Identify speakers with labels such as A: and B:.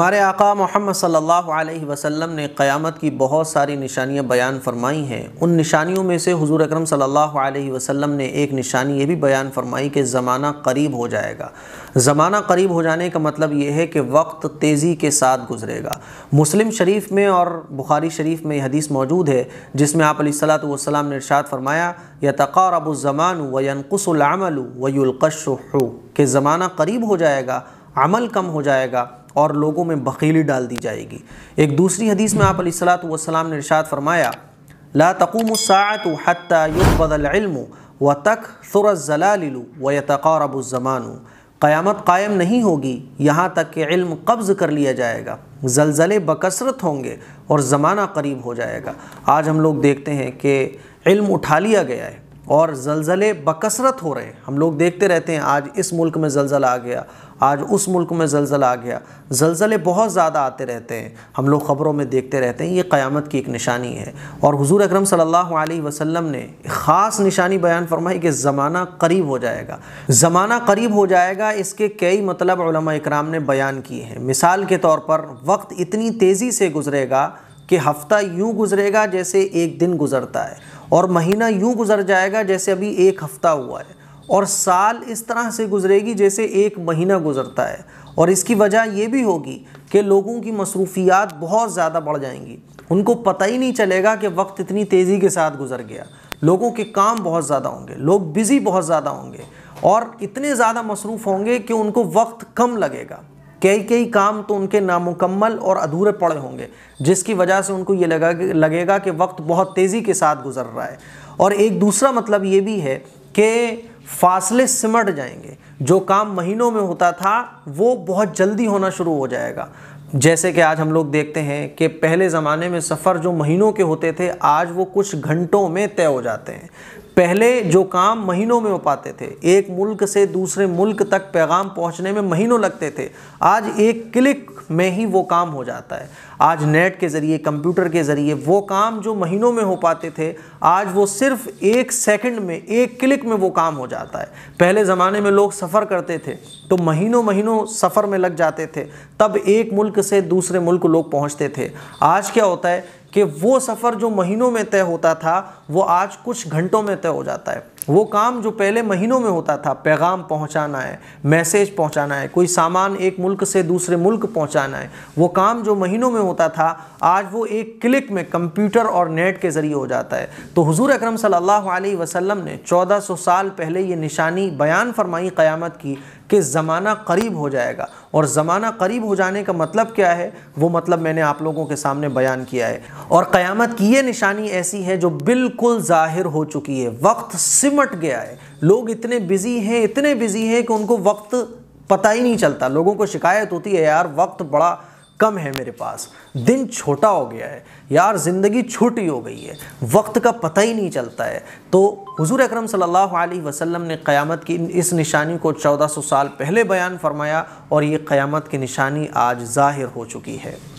A: हमारे आका मोहम्मद सल्लल्लाहु अलैहि वसल्लम ने क़यामत की बहुत सारी निशानियां बयान फरमाई हैं उन निशानियों में से हुजूर अकरम सल्लल्लाहु अलैहि वसल्लम ने एक निशानी ये भी बयान फरमाई कि ज़माना करीब हो जाएगा ज़माना करीब हो जाने का मतलब ये है कि वक्त तेज़ी के साथ गुजरेगा मुस्लिम शरीफ में और बुखारी शरीफ में हदीस मौजूद है जिसमें आप सलात ने इर्शाद फरमाया या तक़ारबुलज़मान वनकुसमल वयुल्कशु कि ज़माना करीब हो जाएगा अमल कम हो जाएगा और लोगों में बकीली डाल दी जाएगी एक दूसरी हदीस में आप वसलाम ने इरशाद फरमाया ला तकूमसात हतबदलम व तक सुरजलालू व यतक़ारबुज़मानु क़्यामत कायम नहीं होगी यहाँ तक कि इल्म कब्ज़ कर लिया जाएगा जलजले बकसरत होंगे और ज़माना करीब हो जाएगा आज हम लोग देखते हैं कि इल्म उठा लिया गया है और जलज़ले बकसरत हो रहे हैं हम लोग देखते रहते हैं आज इस मुल्क में जलज़ला आ गया आज उस मुल्क में जलज़ला आ गया जलज़ले बहुत ज़्यादा आते रहते हैं हम लोग ख़बरों में देखते रहते हैं ये क़यामत की एक निशानी है और हुजूर अकरम सल्लल्लाहु अलैहि वसल्लम ने ख़ास निशानी बयान फरमाई कि ज़माना करीब हो जाएगा ज़माना करीब हो जाएगा इसके कई मतलब इकराम ने बयान किए हैं मिसाल के तौर पर वक्त इतनी तेज़ी से गुज़रेगा कि हफ्ता यूँ गुज़रेगा जैसे एक दिन गुज़रता है और महीना यूँ गुजर जाएगा जैसे अभी एक हफ़्ता हुआ है और साल इस तरह से गुजरेगी जैसे एक महीना गुजरता है और इसकी वजह यह भी होगी कि लोगों की मसरूफियात बहुत ज़्यादा बढ़ जाएंगी उनको पता ही नहीं चलेगा कि वक्त इतनी तेज़ी के साथ गुजर गया लोगों के काम बहुत ज़्यादा होंगे लोग बिज़ी बहुत ज़्यादा होंगे और इतने ज़्यादा मसरूफ़ होंगे कि उनको वक्त कम लगेगा कई कई काम तो उनके नामुकम्मल और अधूरे पड़े होंगे जिसकी वजह से उनको ये लगा लगेगा कि वक्त बहुत तेज़ी के साथ गुजर रहा है और एक दूसरा मतलब ये भी है कि फासले सिमट जाएंगे जो काम महीनों में होता था वो बहुत जल्दी होना शुरू हो जाएगा जैसे कि आज हम लोग देखते हैं कि पहले ज़माने में सफ़र जो महीनों के होते थे आज वो कुछ घंटों में तय हो जाते हैं पहले जो काम महीनों में हो पाते थे एक मुल्क से दूसरे मुल्क तक पैगाम पहुंचने में महीनों लगते थे आज एक क्लिक में ही वो काम हो जाता है आज नेट के ज़रिए कंप्यूटर के ज़रिए वो काम जो महीनों में हो पाते थे आज वो सिर्फ एक सेकंड में एक क्लिक में वो काम हो जाता है पहले ज़माने में लोग सफ़र करते थे तो महीनों महीनों सफ़र में लग जाते थे तब एक मुल्क से दूसरे मुल्क लोग पहुंचते थे आज क्या होता है कि वो सफ़र जो महीनों में तय होता था वो आज कुछ घंटों में तय हो जाता है वो काम जो पहले महीनों में होता था पैगाम पहुंचाना है मैसेज पहुंचाना है कोई सामान एक मुल्क से दूसरे मुल्क पहुंचाना है वो काम जो महीनों में होता था आज वो एक क्लिक में कंप्यूटर और नेट के ज़रिए हो जाता है तो हुजूर अकरम सल्लल्लाहु अलैहि वसल्लम ने 1400 साल पहले ये निशानी बयान फरमाई क़यामत की कि ज़माना करीब हो जाएगा और ज़माना करीब हो जाने का मतलब क्या है वो मतलब मैंने आप लोगों के सामने बयान किया है और क़यामत की ये निशानी ऐसी है जो बिल्कुल ज़ाहिर हो चुकी है वक्त सिर्फ सिमट गया है लोग इतने बिजी हैं इतने बिजी हैं कि उनको वक्त पता ही नहीं चलता लोगों को शिकायत होती है यार वक्त बड़ा कम है मेरे पास दिन छोटा हो गया है यार ज़िंदगी छोटी हो गई है वक्त का पता ही नहीं चलता है तो हुजूर अकरम सल्लल्लाहु अलैहि वसल्लम ने क़यामत की इस निशानी को 1400 साल पहले बयान फरमाया और ये क़यामत की निशानी आज ज़ाहिर हो चुकी है